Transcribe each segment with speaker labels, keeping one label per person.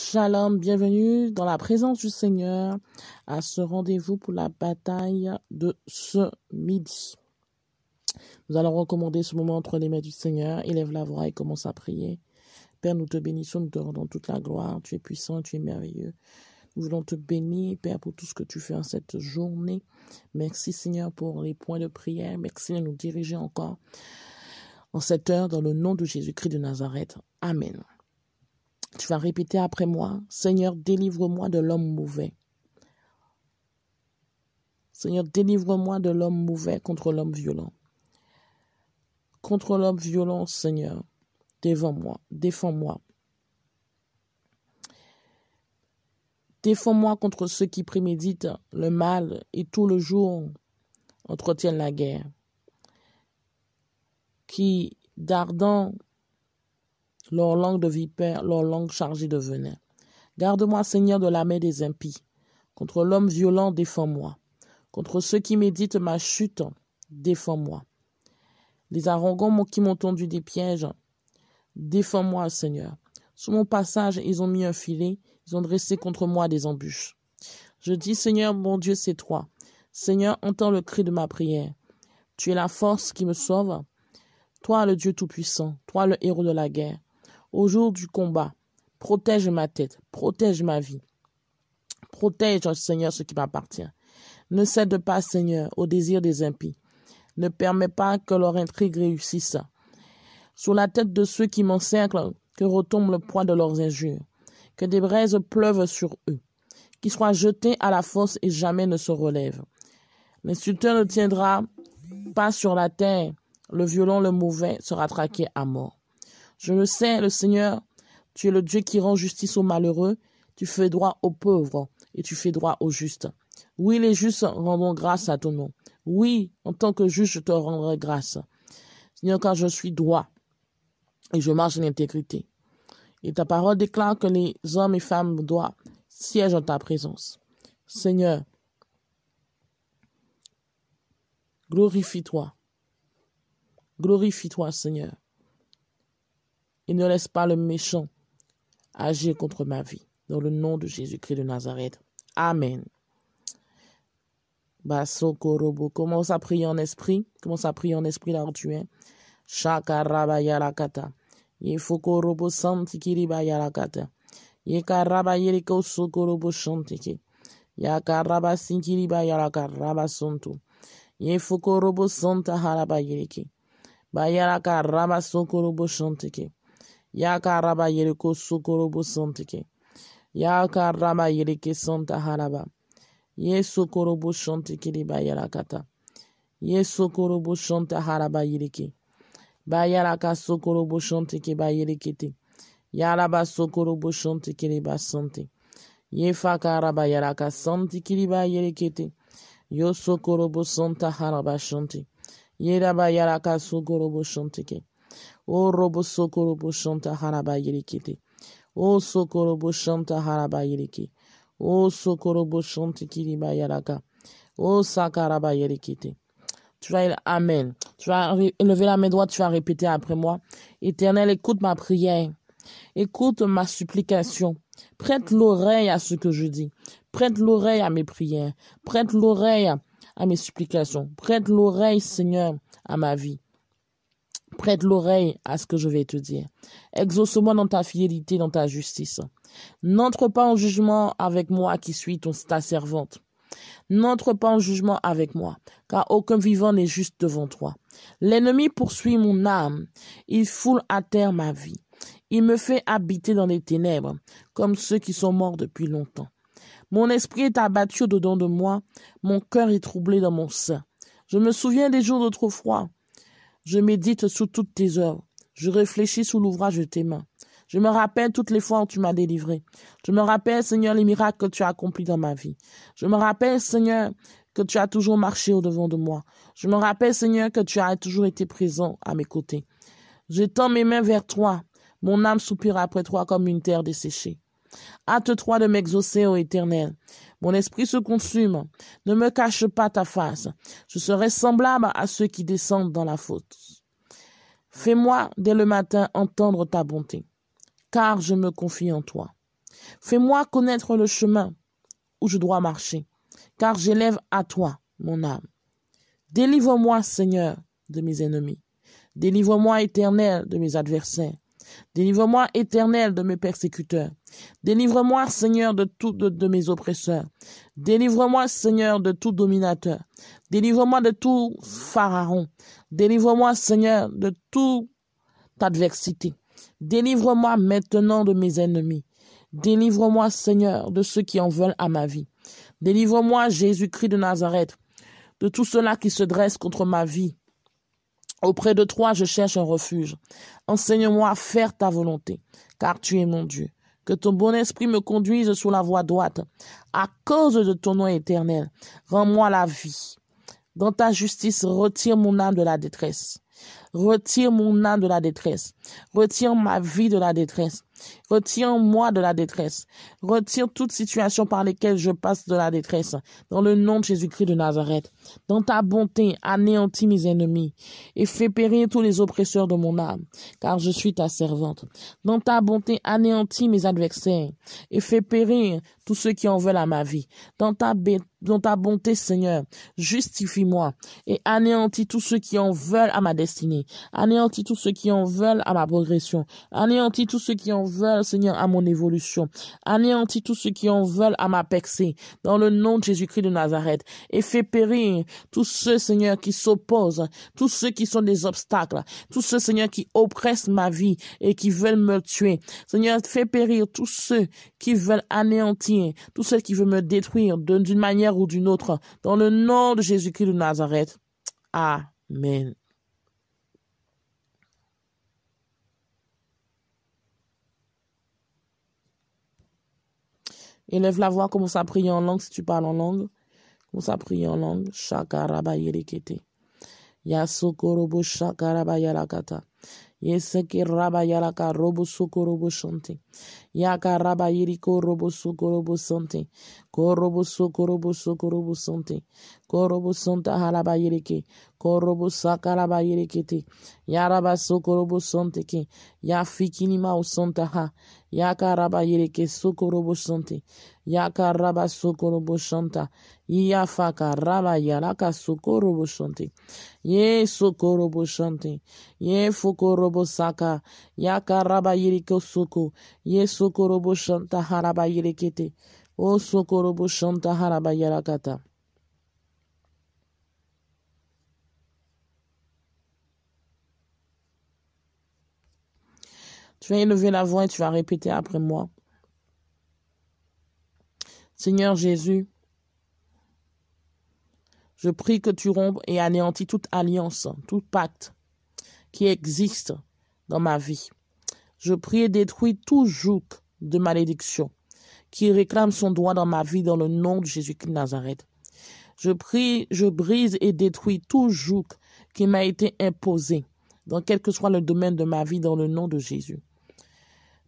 Speaker 1: Shalom, bienvenue dans la présence du Seigneur à ce rendez-vous pour la bataille de ce midi. Nous allons recommander ce moment entre les mains du Seigneur. Élève la voix et commence à prier. Père, nous te bénissons, nous te rendons toute la gloire. Tu es puissant, tu es merveilleux. Nous voulons te bénir, Père, pour tout ce que tu fais en cette journée. Merci, Seigneur, pour les points de prière. Merci de nous diriger encore en cette heure dans le nom de Jésus-Christ de Nazareth. Amen. Tu vas répéter après moi, Seigneur, délivre-moi de l'homme mauvais. Seigneur, délivre-moi de l'homme mauvais contre l'homme violent. Contre l'homme violent, Seigneur, défends-moi, défends-moi. Défends-moi contre ceux qui préméditent le mal et tout le jour entretiennent la guerre, qui, dardant leur langue de vipère, leur langue chargée de venin. Garde-moi, Seigneur, de la main des impies. Contre l'homme violent, défends-moi. Contre ceux qui méditent ma chute, défends-moi. Les arrogants qui m'ont tendu des pièges, défends-moi, Seigneur. Sous mon passage, ils ont mis un filet, ils ont dressé contre moi des embûches. Je dis, Seigneur, mon Dieu, c'est toi. Seigneur, entends le cri de ma prière. Tu es la force qui me sauve. Toi, le Dieu Tout-Puissant, toi, le héros de la guerre au jour du combat. Protège ma tête, protège ma vie. Protège, oh Seigneur, ce qui m'appartient. Ne cède pas, Seigneur, au désir des impies. Ne permets pas que leur intrigue réussisse. Sur la tête de ceux qui m'encerclent, que retombe le poids de leurs injures. Que des braises pleuvent sur eux. Qu'ils soient jetés à la fosse et jamais ne se relèvent. L'insulteur ne tiendra pas sur la terre. Le violent, le mauvais sera traqué à mort. Je le sais, le Seigneur, tu es le Dieu qui rend justice aux malheureux, tu fais droit aux pauvres et tu fais droit aux justes. Oui, les justes rendront grâce à ton nom. Oui, en tant que juge, je te rendrai grâce. Seigneur, car je suis droit et je marche en intégrité. Et ta parole déclare que les hommes et femmes droits siègent en ta présence. Seigneur, glorifie-toi. Glorifie-toi, Seigneur. Il ne laisse pas le méchant agir contre ma vie. Dans le nom de Jésus-Christ de Nazareth. Amen. Basso Korobo. Commence à prier en esprit. Commence à prier en esprit là où tu es. Shakaraba Yefokorobo Santikiriba Yarakata. Yekaraba Yeriko Sokorobo Shantiki. Yakaraba Sinkiriba Yarakaraba Sonto. Yefokorobo Santa Haraba Yeriki. Bayaraka Raba Sokorobo Shantiki. yakaraba yeriko sukurubu suntiki yakaraba yeriki sunta haraba yesukurubu shuntikiri bayarakata yesukurubu shunta haraba yeriki bayaraka sukurubu shuntiki bayirikiti yaraba sukurubu shuntikiri basunti yefakaraba yaraka suntikiri bayirikiti yosukurubu sunta haraba shunti yeraba yaraka sukurubu shuntiki Oh robo sokoro bo shanta haraba yirikiti. Oh sokoro bo shanta haraba yiriki. O sokoro bo shanti kiriba yaraka. O sakaraba Tu vas, amen. Tu vas lever la main droite, tu vas répéter après moi. Éternel, écoute ma prière. Écoute ma supplication. Prête l'oreille à ce que je dis. Prête l'oreille à mes prières. Prête l'oreille à mes supplications. Prête l'oreille, Seigneur, à ma vie. Prête l'oreille à ce que je vais te dire. Exauce-moi dans ta fidélité, dans ta justice. N'entre pas en jugement avec moi qui suis ton, ta servante. N'entre pas en jugement avec moi, car aucun vivant n'est juste devant toi. L'ennemi poursuit mon âme, il foule à terre ma vie. Il me fait habiter dans les ténèbres, comme ceux qui sont morts depuis longtemps. Mon esprit est abattu au-dedans de moi, mon cœur est troublé dans mon sein. Je me souviens des jours d'autrefois, je médite sous toutes tes œuvres. Je réfléchis sous l'ouvrage de tes mains. Je me rappelle toutes les fois où tu m'as délivré. Je me rappelle, Seigneur, les miracles que tu as accomplis dans ma vie. Je me rappelle, Seigneur, que tu as toujours marché au-devant de moi. Je me rappelle, Seigneur, que tu as toujours été présent à mes côtés. J'étends mes mains vers toi. Mon âme soupire après toi comme une terre desséchée. Hâte-toi de m'exaucer, ô Éternel. Mon esprit se consume. Ne me cache pas ta face. Je serai semblable à ceux qui descendent dans la faute. Fais-moi dès le matin entendre ta bonté, car je me confie en toi. Fais-moi connaître le chemin où je dois marcher, car j'élève à toi mon âme. Délivre-moi, Seigneur, de mes ennemis. Délivre-moi, Éternel, de mes adversaires. Délivre-moi, Éternel, de mes persécuteurs. Délivre-moi, Seigneur, de tous de, mes oppresseurs. Délivre-moi, Seigneur, de tout dominateur. Délivre-moi de tout pharaon. Délivre-moi, Seigneur, de toute adversité. Délivre-moi maintenant de mes ennemis. Délivre-moi, Seigneur, de ceux qui en veulent à ma vie. Délivre-moi, Jésus-Christ de Nazareth, de tout cela qui se dresse contre ma vie. Auprès de toi, je cherche un refuge. Enseigne-moi à faire ta volonté, car tu es mon Dieu. Que ton bon esprit me conduise sur la voie droite. À cause de ton nom éternel, rends-moi la vie. Dans ta justice, retire mon âme de la détresse. Retire mon âme de la détresse. Retire ma vie de la détresse. Retire-moi de la détresse. Retire toute situation par laquelle je passe de la détresse. Dans le nom de Jésus-Christ de Nazareth. Dans ta bonté, anéantis mes ennemis et fais périr tous les oppresseurs de mon âme, car je suis ta servante. Dans ta bonté, anéantis mes adversaires et fais périr tous ceux qui en veulent à ma vie. Dans ta, bonté, Seigneur, justifie-moi et anéantis tous ceux qui en veulent à ma destinée Anéantis tous ceux qui en veulent à ma progression. Anéantis tous ceux qui en veulent, Seigneur, à mon évolution. Anéantis tous ceux qui en veulent à ma percée. Dans le nom de Jésus-Christ de Nazareth. Et fais périr tous ceux, Seigneur, qui s'opposent. Tous ceux qui sont des obstacles. Tous ceux, Seigneur, qui oppressent ma vie et qui veulent me tuer. Seigneur, fais périr tous ceux qui veulent anéantir. Tous ceux qui veulent me détruire d'une manière ou d'une autre. Dans le nom de Jésus-Christ de Nazareth. Amen. Élève la voix, commence ça prier en langue si tu parles en langue. Commence ça prier en langue. Shakaraba yerekete. Yasokorobo shakaraba yalakata. Yeseke raba yalaka robo sokorobo shante. Yaka raba yeriko robo sokorobo sante. Korobo so sokorobo sante. Korobo santa halaba yereke. korobo sakaraba yerekete yaraba sokorobo sonteke ya fikinima usonta ha yakaraba yereke sokorobo sonte yakaraba sokorobo shanta yafa raba yaraka sokorobo shante ye sokorobo shante ye fokorobo saka yakaraba yereke soko ye sokorobo shanta haraba yerekete o sokorobo shanta haraba yarakata Tu vas élever la voix et tu vas répéter après moi. Seigneur Jésus, je prie que tu rompes et anéantis toute alliance, tout pacte qui existe dans ma vie. Je prie et détruis tout joug de malédiction qui réclame son droit dans ma vie dans le nom de Jésus-Christ de Nazareth. Je prie, je brise et détruis tout joug qui m'a été imposé dans quel que soit le domaine de ma vie dans le nom de Jésus.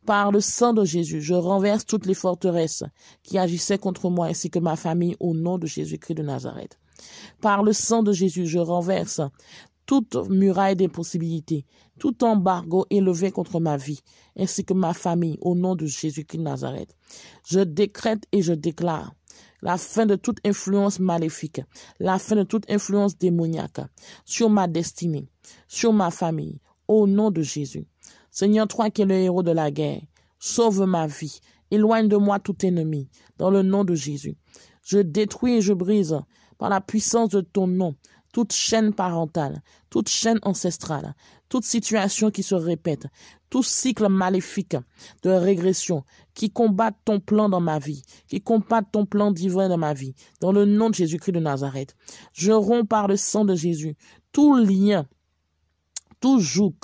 Speaker 1: Par le sang de Jésus, je renverse toutes les forteresses qui agissaient contre moi ainsi que ma famille au nom de Jésus-Christ de Nazareth. Par le sang de Jésus, je renverse toute muraille d'impossibilité, tout embargo élevé contre ma vie, ainsi que ma famille, au nom de Jésus-Christ de Nazareth. Je décrète et je déclare la fin de toute influence maléfique, la fin de toute influence démoniaque sur ma destinée, sur ma famille, au nom de Jésus. Seigneur, toi qui es le héros de la guerre, sauve ma vie. Éloigne de moi tout ennemi, dans le nom de Jésus. Je détruis et je brise, par la puissance de ton nom, toute chaîne parentale, toute chaîne ancestrale, toute situation qui se répète, tout cycle maléfique de régression qui combat ton plan dans ma vie, qui combat ton plan divin dans ma vie, dans le nom de Jésus-Christ de Nazareth. Je romps par le sang de Jésus tout lien, tout joug,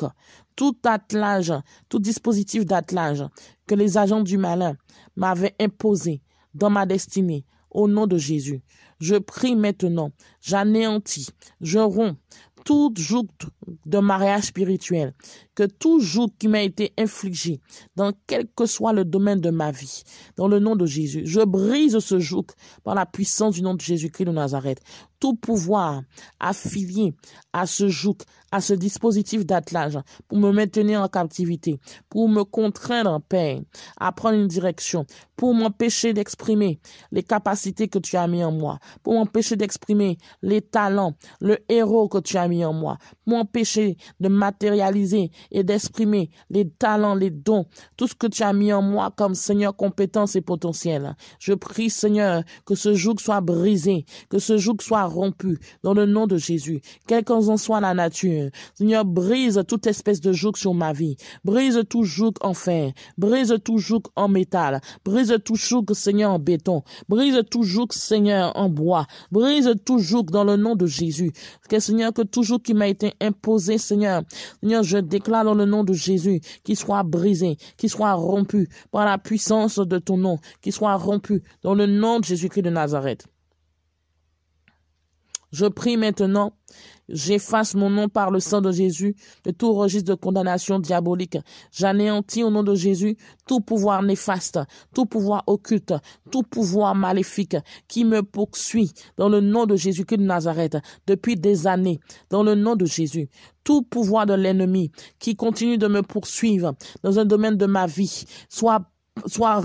Speaker 1: tout attelage, tout dispositif d'attelage que les agents du malin m'avaient imposé dans ma destinée au nom de Jésus. Je prie maintenant, j'anéantis, je romps tout joug de mariage spirituel, que tout joug qui m'a été infligé dans quel que soit le domaine de ma vie, dans le nom de Jésus, je brise ce joug par la puissance du nom de Jésus-Christ de Nazareth tout pouvoir affilié à ce joug, à ce dispositif d'attelage, pour me maintenir en captivité, pour me contraindre en paix, à prendre une direction, pour m'empêcher d'exprimer les capacités que tu as mis en moi, pour m'empêcher d'exprimer les talents, le héros que tu as mis en moi, pour m'empêcher de matérialiser et d'exprimer les talents, les dons, tout ce que tu as mis en moi comme Seigneur compétence et potentiel. Je prie Seigneur que ce joug soit brisé, que ce joug soit rompu dans le nom de Jésus, quel qu'en soit la nature. Seigneur, brise toute espèce de joug sur ma vie. Brise tout joug en fer. Brise tout joug en métal. Brise tout joug, Seigneur, en béton. Brise tout joug, Seigneur, en bois. Brise tout joug dans le nom de Jésus. Que, Seigneur, que tout joug qui m'a été imposé, Seigneur, Seigneur, je déclare dans le nom de Jésus qu'il soit brisé, qu'il soit rompu par la puissance de ton nom, qu'il soit rompu dans le nom de Jésus-Christ de Nazareth. Je prie maintenant, j'efface mon nom par le sang de Jésus de tout registre de condamnation diabolique. J'anéantis au nom de Jésus tout pouvoir néfaste, tout pouvoir occulte, tout pouvoir maléfique qui me poursuit dans le nom de Jésus-Christ de Nazareth depuis des années, dans le nom de Jésus. Tout pouvoir de l'ennemi qui continue de me poursuivre dans un domaine de ma vie, soit soit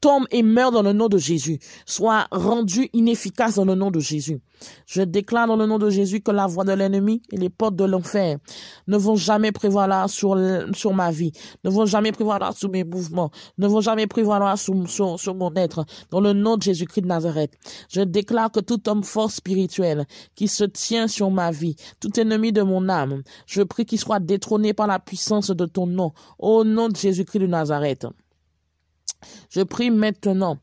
Speaker 1: tombe et meurt dans le nom de Jésus, soit rendu inefficace dans le nom de Jésus. Je déclare dans le nom de Jésus que la voix de l'ennemi et les portes de l'enfer ne vont jamais prévaloir sur, sur ma vie, ne vont jamais prévaloir sur mes mouvements, ne vont jamais prévaloir sur, sur mon être, dans le nom de Jésus-Christ de Nazareth. Je déclare que tout homme fort spirituel qui se tient sur ma vie, tout ennemi de mon âme, je prie qu'il soit détrôné par la puissance de ton nom, au nom de Jésus-Christ de Nazareth. Je prie maintenant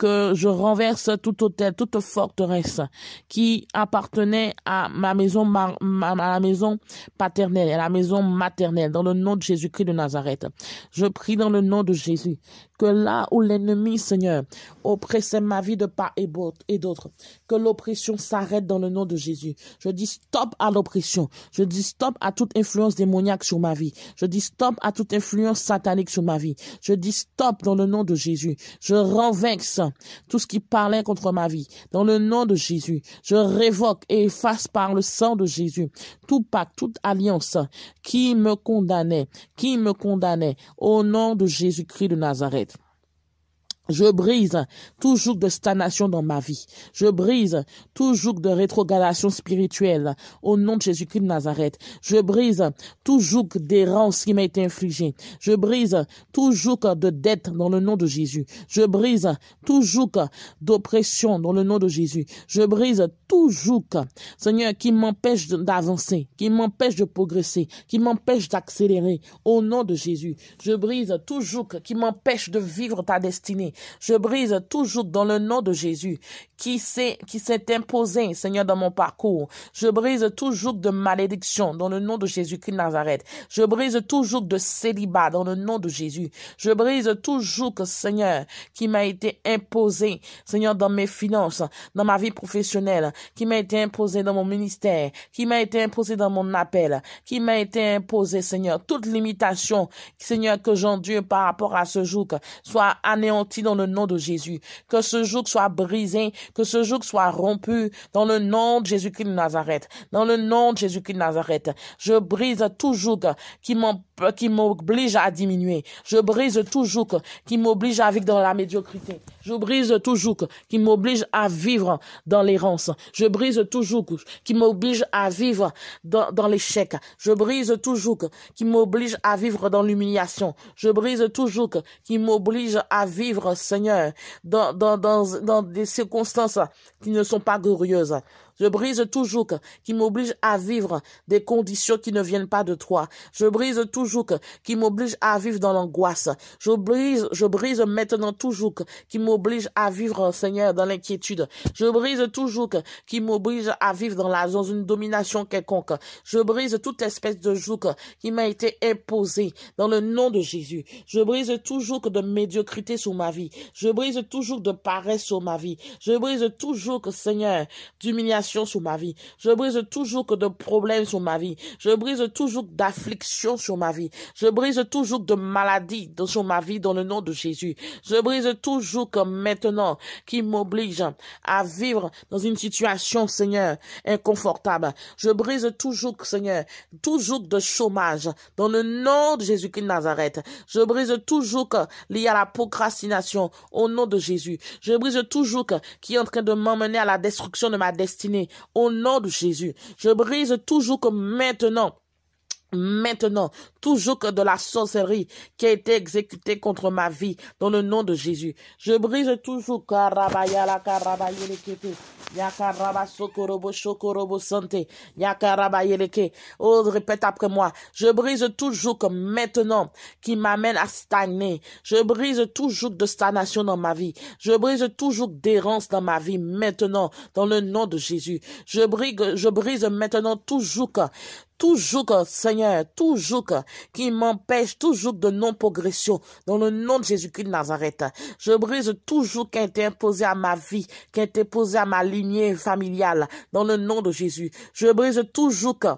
Speaker 1: que je renverse tout hôtel, toute forteresse qui appartenait à ma maison, ma, la maison paternelle, à la maison maternelle, dans le nom de Jésus-Christ de Nazareth. Je prie dans le nom de Jésus que là où l'ennemi, Seigneur, oppressait ma vie de part et d'autre, que l'oppression s'arrête dans le nom de Jésus. Je dis stop à l'oppression. Je dis stop à toute influence démoniaque sur ma vie. Je dis stop à toute influence satanique sur ma vie. Je dis stop dans le nom de Jésus. Je renverse tout ce qui parlait contre ma vie, dans le nom de Jésus, je révoque et efface par le sang de Jésus tout pacte, toute alliance qui me condamnait, qui me condamnait, au nom de Jésus-Christ de Nazareth. Je brise tout joug de stagnation dans ma vie. Je brise tout joug de rétrogradation spirituelle au nom de Jésus-Christ de Nazareth. Je brise tout joug d'errance qui m'a été infligée. Je brise tout joug de dette dans le nom de Jésus. Je brise tout joug d'oppression dans le nom de Jésus. Je brise tout joug, Seigneur, qui m'empêche d'avancer, qui m'empêche de progresser, qui m'empêche d'accélérer au nom de Jésus. Je brise tout joug qui m'empêche de vivre ta destinée je brise toujours dans le nom de Jésus qui s'est, qui s'est imposé, Seigneur, dans mon parcours. Je brise toujours de malédiction dans le nom de Jésus-Christ Nazareth. Je brise toujours de célibat dans le nom de Jésus. Je brise toujours que, Seigneur, qui m'a été imposé, Seigneur, dans mes finances, dans ma vie professionnelle, qui m'a été imposé dans mon ministère, qui m'a été imposé dans mon appel, qui m'a été imposé, Seigneur, toute limitation, Seigneur, que j'endure par rapport à ce jour, soit anéantie dans le nom de Jésus. Que ce joug soit brisé, que ce joug soit rompu dans le nom de Jésus-Christ de Nazareth. Dans le nom de Jésus-Christ de Nazareth. Je brise tout joug qui m'empêche qui m'oblige à diminuer. Je brise toujours, qui m'oblige à vivre dans la médiocrité. Je brise toujours, qui m'oblige à vivre dans l'errance. Je brise toujours, qui m'oblige à vivre dans, l'échec. Je brise toujours, qui m'oblige à vivre dans l'humiliation. Je brise toujours, qui m'oblige à vivre, Seigneur, dans, dans, dans, dans des circonstances qui ne sont pas glorieuses. Je brise toujours joug qui m'oblige à vivre des conditions qui ne viennent pas de toi. Je brise toujours joug qui m'oblige à vivre dans l'angoisse. Je brise, je brise maintenant toujours joug qui m'oblige à vivre, Seigneur, dans l'inquiétude. Je brise toujours joug qui m'oblige à vivre dans la, une domination quelconque. Je brise toute espèce de joug qui m'a été imposé dans le nom de Jésus. Je brise toujours joug de médiocrité sur ma vie. Je brise toujours de paresse sur ma vie. Je brise toujours, joug, Seigneur, d'humiliation sur ma vie. Je brise toujours que de problèmes sur ma vie. Je brise toujours d'afflictions sur ma vie. Je brise toujours de maladies sur ma vie dans le nom de Jésus. Je brise toujours que maintenant qui m'oblige à vivre dans une situation, Seigneur, inconfortable. Je brise toujours, Seigneur, toujours de chômage dans le nom de Jésus-Christ de Nazareth. Je brise toujours que lié à la procrastination au nom de Jésus. Je brise toujours que qui est en train de m'emmener à la destruction de ma destinée au nom de Jésus, je brise toujours comme maintenant maintenant toujours que de la sorcellerie qui a été exécutée contre ma vie dans le nom de Jésus. Je brise toujours que... Oh, répète après moi. Je brise toujours que maintenant qui m'amène à stagner. Je brise toujours de stagnation dans ma vie. Je brise toujours d'errance dans ma vie maintenant dans le nom de Jésus. Je brise, je brise maintenant toujours que... Toujours, Seigneur, toujours, que, qui m'empêche, toujours de non-progression, dans le nom de Jésus-Christ de Nazareth. Je brise toujours qui imposé à ma vie, qui a été à ma lignée familiale, dans le nom de Jésus. Je brise toujours que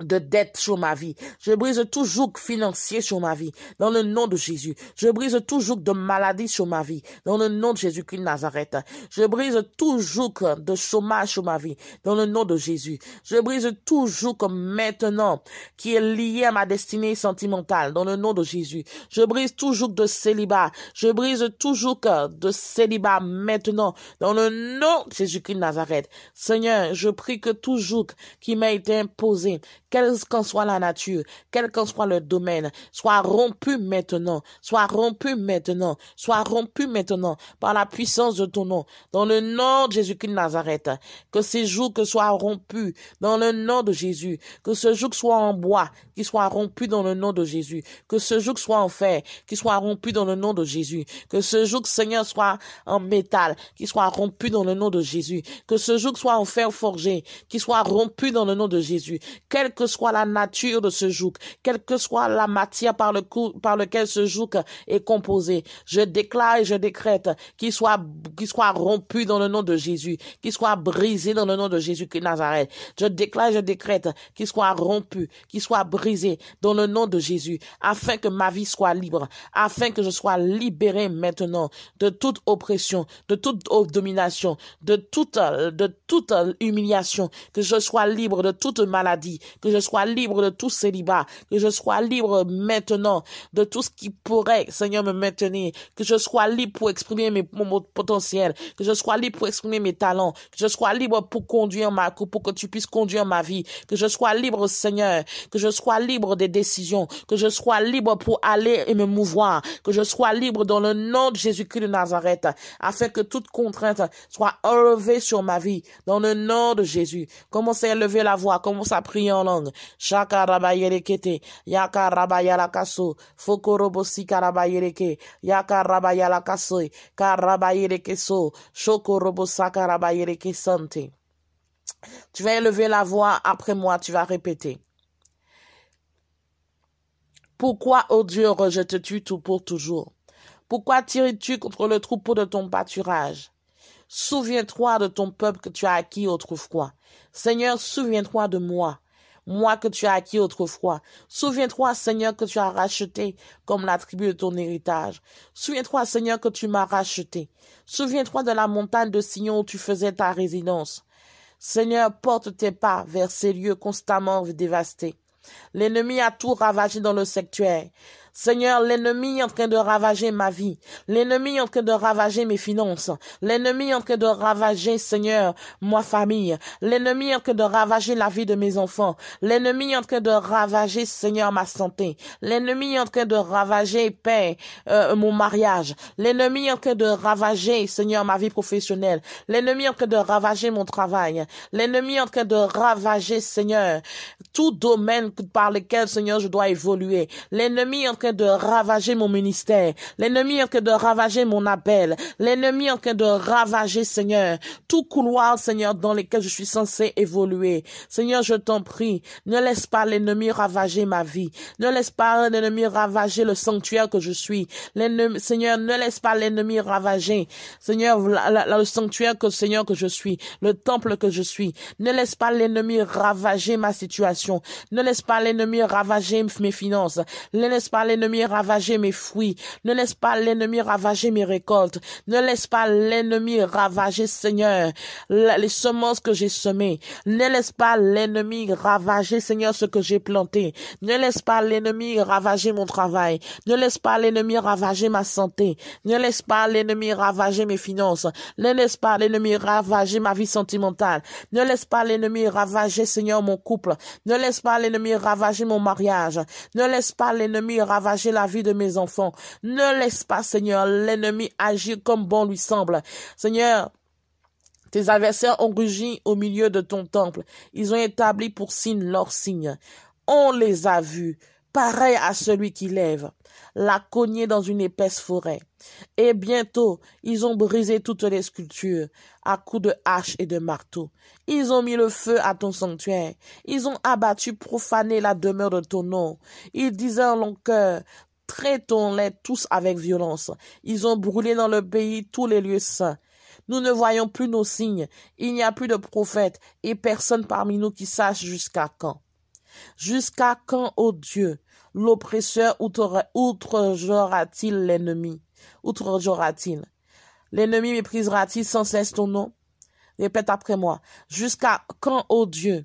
Speaker 1: de dette sur ma vie. Je brise toujours joug financier sur ma vie, dans le nom de Jésus. Je brise toujours de maladie sur ma vie, dans le nom de Jésus-Christ de Nazareth. Je brise toujours joug de chômage sur ma vie, dans le nom de Jésus. Je brise toujours joug maintenant qui est lié à ma destinée sentimentale, dans le nom de Jésus. Je brise toujours de célibat. Je brise toujours joug de célibat maintenant, dans le nom de Jésus-Christ de Nazareth. Seigneur, je prie que toujours qui m'a été imposé, quel qu'en soit la nature, quel qu'en soit le domaine, soit rompu maintenant, soit rompu maintenant, soit rompu maintenant par la puissance de ton nom, dans le nom de Jésus-Christ de Nazareth, que ce jour que soient rompus dans le nom de Jésus, que ce joug soit en bois, qu'il soit rompu dans le nom de Jésus, que ce joug soit en fer, qu'il soit rompu dans le nom de Jésus, que ce joug, Seigneur, soit en métal, qu'il soit rompu dans le nom de Jésus, que ce joug soit en fer forgé, qu'il soit rompu dans le nom de Jésus, soit la nature de ce joug, quelle que soit la matière par, le par lequel ce joug est composé, je déclare et je décrète qu'il soit, soit rompu dans le nom de Jésus, qu'il soit brisé dans le nom de Jésus qui Nazareth. Je déclare et je décrète qu'il soit rompu, qu'il soit brisé dans le nom de Jésus, afin que ma vie soit libre, afin que je sois libéré maintenant de toute oppression, de toute domination, de toute, de toute humiliation, que je sois libre de toute maladie, que je sois libre de tout célibat, que je sois libre maintenant de tout ce qui pourrait, Seigneur, me maintenir, que je sois libre pour exprimer mes, mon, potentiel, que je sois libre pour exprimer mes talents, que je sois libre pour conduire ma, pour que tu puisses conduire ma vie, que je sois libre, Seigneur, que je sois libre des décisions, que je sois libre pour aller et me mouvoir, que je sois libre dans le nom de Jésus-Christ de Nazareth, afin que toute contrainte soit enlevée sur ma vie, dans le nom de Jésus. Commencez à lever la voix, commencez à prier en tu vas élever la voix après moi, tu vas répéter. Pourquoi, ô oh Dieu, rejettes-tu tout pour toujours? Pourquoi tires-tu contre le troupeau de ton pâturage? Souviens-toi de ton peuple que tu as acquis autrefois. Seigneur, souviens-toi de moi moi que tu as acquis autrefois. Souviens-toi, Seigneur, que tu as racheté comme la tribu de ton héritage. Souviens-toi, Seigneur, que tu m'as racheté. Souviens-toi de la montagne de Sion où tu faisais ta résidence. Seigneur, porte tes pas vers ces lieux constamment dévastés. L'ennemi a tout ravagé dans le sectuaire. Seigneur, l'ennemi est en train de ravager ma vie. L'ennemi est en train de ravager mes finances. L'ennemi est en train de ravager, Seigneur, ma famille. L'ennemi est en train de ravager la vie de mes enfants. L'ennemi est en train de ravager, Seigneur, ma santé. L'ennemi est en train de ravager, Paix, mon mariage. L'ennemi est en train de ravager, Seigneur, ma vie professionnelle. L'ennemi est en train de ravager mon travail. L'ennemi est en train de ravager, Seigneur, tout domaine par lequel, Seigneur, je dois évoluer. L'ennemi est en train de ravager mon ministère. L'ennemi est que de ravager mon appel. L'ennemi est en train de ravager, Seigneur, tout couloir, Seigneur, dans lequel je suis censé évoluer. Seigneur, je t'en prie, ne laisse pas l'ennemi ravager ma vie. Ne laisse pas l'ennemi ravager le sanctuaire que je suis. Seigneur, ne laisse pas l'ennemi ravager. Seigneur, la, le sanctuaire que, Seigneur, que je suis, le temple que je suis. Ne laisse pas l'ennemi ravager ma situation. Ne laisse pas l'ennemi ravager mes finances. Ne laisse pas l'ennemi l'ennemi ravager mes fruits. Ne laisse pas l'ennemi ravager mes récoltes. Ne laisse pas l'ennemi ravager, Seigneur, les semences que j'ai semées. Ne laisse pas l'ennemi ravager, Seigneur, ce que j'ai planté. Ne laisse pas l'ennemi ravager mon travail. Ne laisse pas l'ennemi ravager ma santé. Ne laisse pas l'ennemi ravager mes finances. Ne laisse pas l'ennemi ravager ma vie sentimentale. Ne laisse pas l'ennemi ravager, Seigneur, mon couple. Ne laisse pas l'ennemi ravager mon mariage. Ne laisse pas l'ennemi ravager la vie de mes enfants. Ne laisse pas, Seigneur, l'ennemi agir comme bon lui semble. Seigneur, tes adversaires ont rugi au milieu de ton temple. Ils ont établi pour signe leur signe. On les a vus pareil à celui qui lève, l'a cognée dans une épaisse forêt. Et bientôt, ils ont brisé toutes les sculptures, à coups de hache et de marteau. Ils ont mis le feu à ton sanctuaire. Ils ont abattu, profané la demeure de ton nom. Ils disaient en long cœur, traitons-les tous avec violence. Ils ont brûlé dans le pays tous les lieux saints. Nous ne voyons plus nos signes. Il n'y a plus de prophètes et personne parmi nous qui sache jusqu'à quand. Jusqu'à quand, ô Dieu, L'oppresseur outragera-t-il l'ennemi outrejera t il L'ennemi méprisera-t-il sans cesse ton nom Répète après moi. Jusqu'à quand, ô Dieu,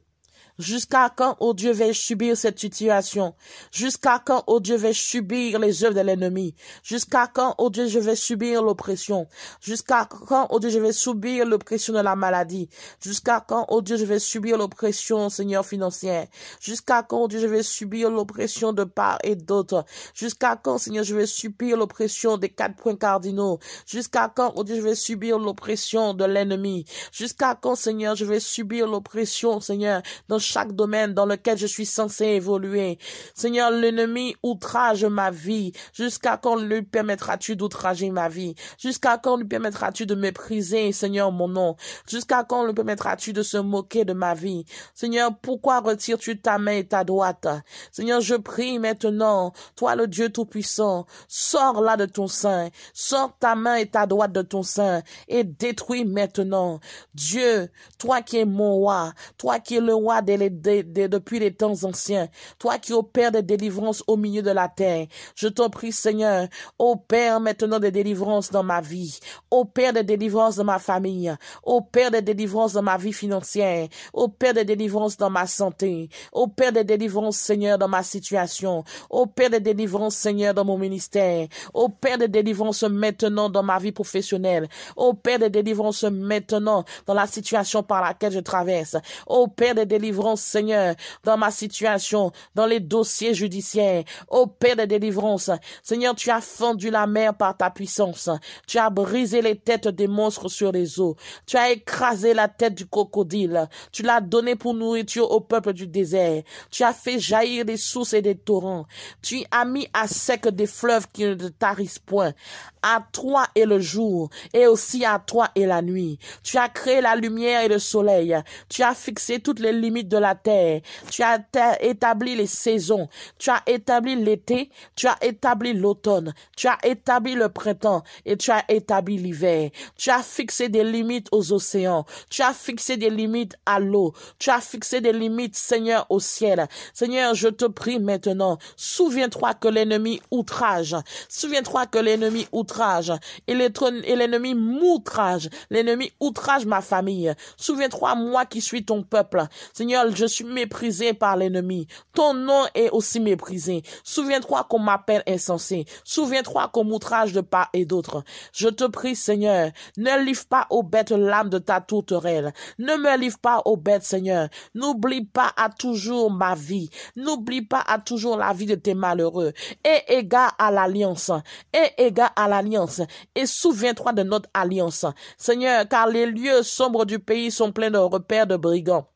Speaker 1: Jusqu'à quand, oh Dieu, vais-je subir cette situation Jusqu'à quand, oh Dieu, vais-je subir les œuvres de l'ennemi Jusqu'à quand, oh Dieu, je vais subir l'oppression Jusqu'à quand, oh Dieu, je vais subir l'oppression de la maladie Jusqu'à quand, oh Dieu, je vais subir l'oppression, Seigneur, financière Jusqu'à quand, oh Dieu, je vais subir l'oppression de part et d'autre Jusqu'à quand, Seigneur, je vais subir l'oppression des quatre points cardinaux Jusqu'à quand, oh Dieu, je vais subir l'oppression de l'ennemi Jusqu'à quand, Seigneur, je vais subir l'oppression, Seigneur, dans chaque domaine dans lequel je suis censé évoluer. Seigneur, l'ennemi outrage ma vie. Jusqu'à quand lui permettras-tu d'outrager ma vie? Jusqu'à quand lui permettras-tu de mépriser, Seigneur, mon nom? Jusqu'à quand lui permettras-tu de se moquer de ma vie? Seigneur, pourquoi retires-tu ta main et ta droite? Seigneur, je prie maintenant, toi le Dieu Tout-Puissant, sors là de ton sein, sors ta main et ta droite de ton sein et détruis maintenant. Dieu, toi qui es mon roi, toi qui es le roi des depuis les temps anciens, toi qui opères des délivrances au milieu de la terre. Je t'en prie, Seigneur, opère maintenant des délivrances dans ma vie, opère des délivrances dans ma famille, opère des délivrances dans ma vie financière, opère des délivrances dans ma santé, opère des délivrances, Seigneur, dans ma situation, opère des délivrances, Seigneur, dans mon ministère, opère des délivrances maintenant dans ma vie professionnelle, opère des délivrances maintenant dans la situation par laquelle je traverse, opère des délivrances Seigneur, dans ma situation, dans les dossiers judiciaires. Ô Père de délivrance, Seigneur, tu as fendu la mer par ta puissance. Tu as brisé les têtes des monstres sur les eaux. Tu as écrasé la tête du crocodile. Tu l'as donné pour nourriture au peuple du désert. Tu as fait jaillir des sources et des torrents. Tu as mis à sec des fleuves qui ne tarissent point. À toi et le jour et aussi à toi et la nuit. Tu as créé la lumière et le soleil. Tu as fixé toutes les limites de la terre. Tu as établi les saisons. Tu as établi l'été. Tu as établi l'automne. Tu as établi le printemps. Et tu as établi l'hiver. Tu as fixé des limites aux océans. Tu as fixé des limites à l'eau. Tu as fixé des limites, Seigneur, au ciel. Seigneur, je te prie maintenant. Souviens-toi que l'ennemi outrage. Souviens-toi que l'ennemi outrage. Et l'ennemi m'outrage. L'ennemi outrage ma famille. Souviens-toi, moi qui suis ton peuple. Seigneur, je suis méprisé par l'ennemi. Ton nom est aussi méprisé. Souviens-toi qu'on m'appelle insensé. Souviens-toi qu'on m'outrage de part et d'autre. Je te prie, Seigneur, ne livre pas aux bêtes l'âme de ta tourterelle. Ne me livre pas aux bêtes, Seigneur. N'oublie pas à toujours ma vie. N'oublie pas à toujours la vie de tes malheureux. Et égard à l'alliance. Et égard à l'alliance. Et souviens-toi de notre alliance. Seigneur, car les lieux sombres du pays sont pleins de repères de brigands.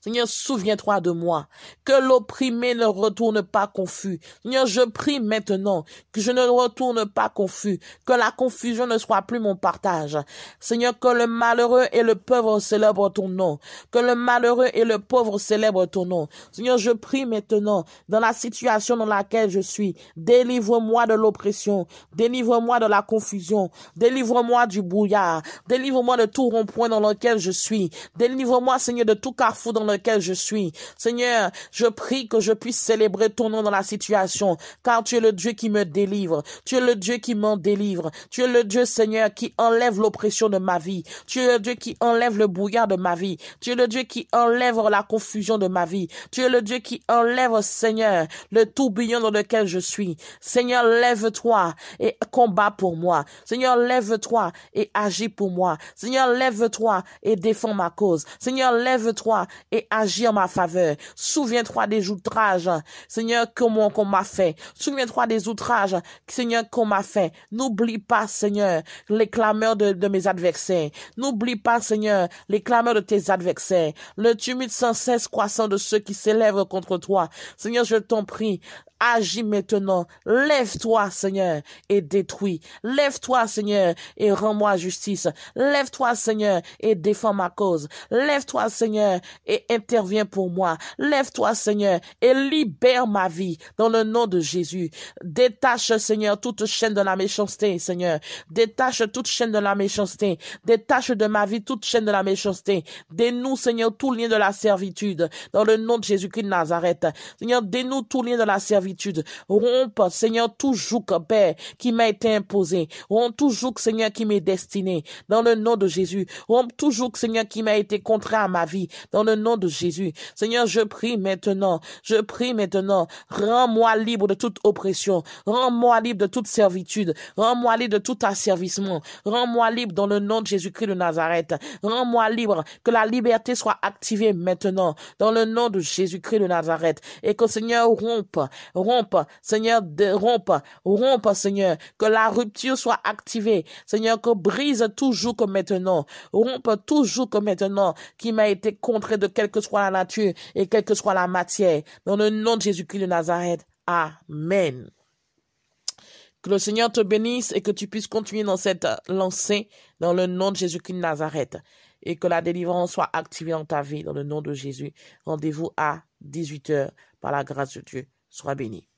Speaker 1: Seigneur, souviens-toi de moi. Que l'opprimé ne retourne pas confus. Seigneur, je prie maintenant que je ne retourne pas confus. Que la confusion ne soit plus mon partage. Seigneur, que le malheureux et le pauvre célèbrent ton nom. Que le malheureux et le pauvre célèbrent ton nom. Seigneur, je prie maintenant dans la situation dans laquelle je suis. Délivre-moi de l'oppression. Délivre-moi de la confusion. Délivre-moi du brouillard. Délivre-moi de tout rond-point dans lequel je suis. Délivre-moi, Seigneur, de tout carrefour dans lequel je suis. Seigneur, je prie que je puisse célébrer ton nom dans la situation, car tu es le Dieu qui me délivre. Tu es le Dieu qui m'en délivre. Tu es le Dieu, Seigneur, qui enlève l'oppression de ma vie. Tu es le Dieu qui enlève le brouillard de ma vie. Tu es le Dieu qui enlève la confusion de ma vie. Tu es le Dieu qui enlève, Seigneur, le tourbillon dans lequel je suis. Seigneur, lève-toi et combat pour moi. Seigneur, lève-toi et agis pour moi. Seigneur, lève-toi et défends ma cause. Seigneur, lève-toi et agis en ma faveur. Souviens-toi des outrages, Seigneur, comment qu'on m'a fait. Souviens-toi des outrages, Seigneur, qu'on m'a fait. N'oublie pas, Seigneur, les clameurs de, de mes adversaires. N'oublie pas, Seigneur, les clameurs de tes adversaires. Le tumulte sans cesse croissant de ceux qui s'élèvent contre toi. Seigneur, je t'en prie, Agis maintenant. Lève-toi, Seigneur, et détruis. Lève-toi, Seigneur, et rends-moi justice. Lève-toi, Seigneur, et défends ma cause. Lève-toi, Seigneur, et interviens pour moi. Lève-toi, Seigneur, et libère ma vie dans le nom de Jésus. Détache, Seigneur, toute chaîne de la méchanceté, Seigneur. Détache toute chaîne de la méchanceté. Détache de ma vie toute chaîne de la méchanceté. Dénoue, Seigneur, tout lien de la servitude dans le nom de Jésus-Christ de Nazareth. Seigneur, dénoue tout lien de la servitude habitudes, rompe, Seigneur, toujours joug, Père, qui m'a été imposé, rompe toujours Seigneur, qui m'est destiné, dans le nom de Jésus, rompe toujours Seigneur, qui m'a été contraint à ma vie, dans le nom de Jésus. Seigneur, je prie maintenant, je prie maintenant, rends-moi libre de toute oppression, rends-moi libre de toute servitude, rends-moi libre de tout asservissement, rends-moi libre dans le nom de Jésus-Christ de Nazareth, rends-moi libre, que la liberté soit activée maintenant, dans le nom de Jésus-Christ de Nazareth, et que Seigneur rompe, Rompe, Seigneur, rompe, rompe, Seigneur. Que la rupture soit activée. Seigneur, que brise toujours que maintenant. Rompe toujours que maintenant qui m'a été contré de quelle que soit la nature et quelle que soit la matière. Dans le nom de Jésus-Christ de Nazareth. Amen. Que le Seigneur te bénisse et que tu puisses continuer dans cette lancée dans le nom de Jésus-Christ de Nazareth et que la délivrance soit activée dans ta vie dans le nom de Jésus. Rendez-vous à 18h par la grâce de Dieu. Sois béni.